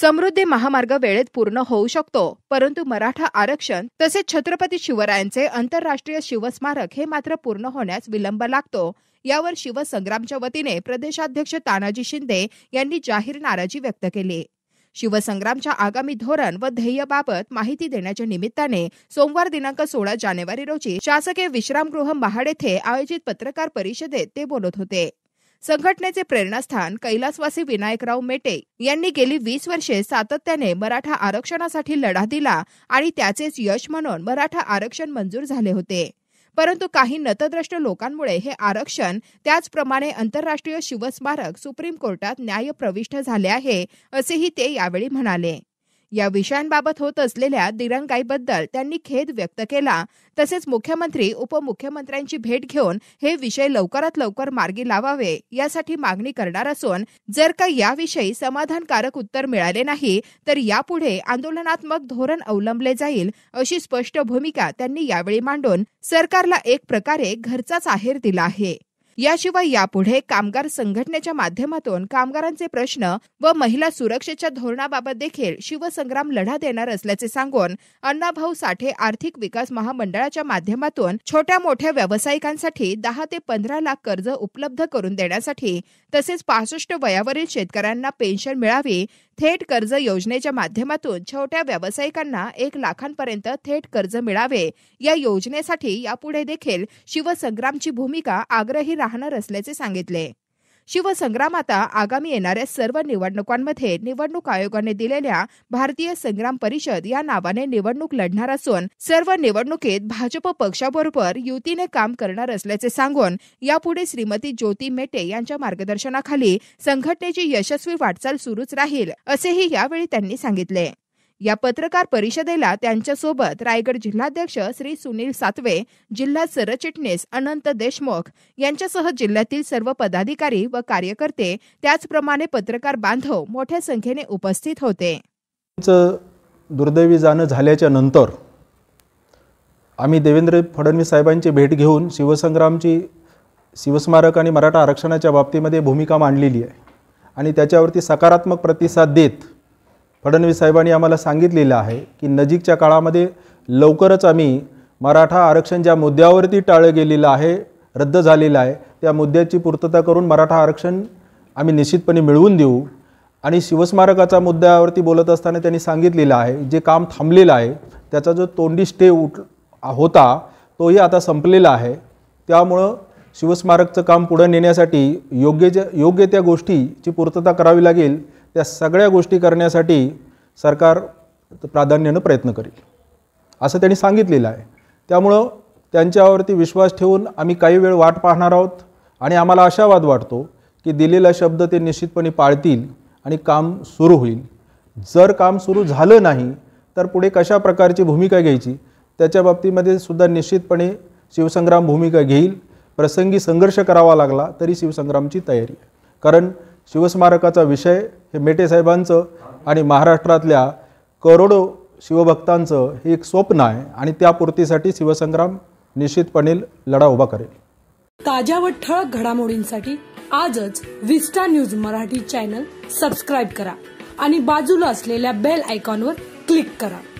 समृद्धी महामार्ग वेळेत पूर्ण होऊ शकतो परंतु मराठा आरक्षण तसेच छत्रपती शिवरायांचे आंतरराष्ट्रीय शिवस्मारक हे मात्र पूर्ण होण्यास विलंब लागतो यावर शिवसंग्रामच्या वतीने प्रदेशाध्यक्ष तानाजी शिंदे यांनी जाहीर नाराजी व्यक्त केली शिवसंग्रामच्या आगामी धोरण व ध्येयबाबत माहिती देण्याच्या निमित्ताने सोमवार दिनांक सोळा जानेवारी रोजी शासकीय विश्रामगृह महाड येथे आयोजित पत्रकार परिषदेत ते बोलत होते संघटनेचे प्रेरणास्थान कैलासवासी विनायकराव मेटे यांनी गेली वीस वर्षे सातत्याने मराठा आरक्षणासाठी लढा दिला आणि त्याचेच यश म्हणून मराठा आरक्षण मंजूर झाले होते परंतु काही नतद्रष्ट लोकांमुळे हे आरक्षण त्याचप्रमाणे आंतरराष्ट्रीय शिवस्मारक सुप्रीम कोर्टात न्यायप्रविष्ट झाले आहे असेही ते यावेळी म्हणाले या विषयांबाबत होत असलेल्या दिरंगाईबद्दल त्यांनी खेद व्यक्त केला तसेच मुख्यमंत्री उपमुख्यमंत्र्यांची भेट घेऊन हे विषय लवकरात लवकर मार्गी लावावे यासाठी मागणी करणार असून जर का याविषयी समाधानकारक उत्तर मिळाले नाही तर यापुढे आंदोलनात्मक धोरण अवलंबले जाईल अशी स्पष्ट भूमिका त्यांनी यावेळी मांडून सरकारला एक प्रकारे घरचाच आहेर दिला आहे याशिवाय यापुढे कामगार संघटनेच्या माध्यमातून कामगारांचे प्रश्न व महिला सुरक्षेच्या धोरणाबाबत देखील शिवसंग्राम लढा देणार असल्याचे सांगून अण्णाभाऊ साठे आर्थिक विकास महामंडळाच्या माध्यमातून छोट्या मोठ्या व्यावसायिकांसाठी दहा ते पंधरा लाख कर्ज उपलब्ध करून देण्यासाठी तसेच पासष्ट वयावरील शेतकऱ्यांना पेन्शन मिळावी थेट कर्ज योजनेच्या माध्यमातून छोट्या व्यावसायिकांना एक लाखांपर्यंत थेट कर्ज मिळावे या योजनेसाठी यापुढे देखील शिवसंग्रामची भूमिका आग्रही राहणार असल्याचे सांगितले शिवसंग्राम आता आगामी येणाऱ्या सर्व निवडणुकांमध्ये निवडणूक आयोगाने दिलेल्या भारतीय संग्राम परिषद या नावाने निवडणूक लढणार असून सर्व निवडणुकीत भाजप पक्षाबरोबर युतीने काम करणार असल्याचे सांगून यापुढे श्रीमती ज्योती मेटे यांच्या मार्गदर्शनाखाली संघटनेची यशस्वी वाटचाल सुरूच राहील असेही यावेळी त्यांनी सांगितले या पत्रकार परिषदेला त्यांच्यासोबत रायगड जिल्हाध्यक्ष श्री सुनील सातवे जिल्हा सरचिटणीस अनंत देशमुख यांच्यासह जिल्ह्यातील सर्व पदाधिकारी व कार्यकर्ते त्याचप्रमाणे पत्रकार बांधव मोठ्या संख्येने उपस्थित होते दुर्दैवी जाणं झाल्याच्या नंतर आम्ही देवेंद्र फडणवीस साहेबांची भेट घेऊन शिवसंग्रामची शिवस्मारक आणि मराठा आरक्षणाच्या बाबतीमध्ये भूमिका मांडलेली आहे आणि त्याच्यावरती सकारात्मक प्रतिसाद देत फडणवीस साहेबांनी आम्हाला सांगितलेलं आहे की नजीकच्या काळामध्ये लवकरच आम्ही मराठा आरक्षण ज्या मुद्द्यावरती टाळं गेलेलं आहे रद्द झालेलं आहे त्या मुद्द्याची पूर्तता करून मराठा आरक्षण आम्ही निश्चितपणे मिळवून देऊ आणि शिवस्मारकाचा मुद्द्यावरती बोलत असताना त्यांनी सांगितलेलं आहे जे काम थांबलेलं आहे त्याचा जो तोंडी स्टे उठ होता तोही आता संपलेला आहे त्यामुळं शिवस्मारकचं काम पुढं नेण्यासाठी योग्य ज्या योग्य त्या गोष्टीची पूर्तता करावी लागेल त्या सगळ्या गोष्टी करण्यासाठी सरकार प्राधान्यानं प्रयत्न करेल असं त्यांनी सांगितलेलं आहे त्यामुळं त्यांच्यावरती विश्वास ठेवून आम्ही काही वेळ वाट पाहणार आहोत आणि आम्हाला आशावाद वाटतो की दिलेला शब्द ते निश्चितपणे पाळतील आणि काम सुरू होईल जर काम सुरू झालं नाही तर पुढे कशा प्रकारची भूमिका घ्यायची त्याच्या बाबतीमध्ये सुद्धा निश्चितपणे शिवसंग्राम भूमिका घेईल प्रसंगी संघर्ष करावा लागला तरी शिवसंग्रामची तयारी आहे कारण शिवस्मारकाचा विषय हे मेटे साहेबांचं आणि महाराष्ट्रातल्या करोडो शिवभक्तांचं हे एक स्वप्न आहे आणि त्या पूर्तीसाठी शिवसंग्राम निश्चितपणे लढा उभा करेल ताज्या व ठळक घडामोडींसाठी आजच Vista news Marathi channel subscribe करा आणि बाजूला असलेल्या बेल आयकॉनवर क्लिक करा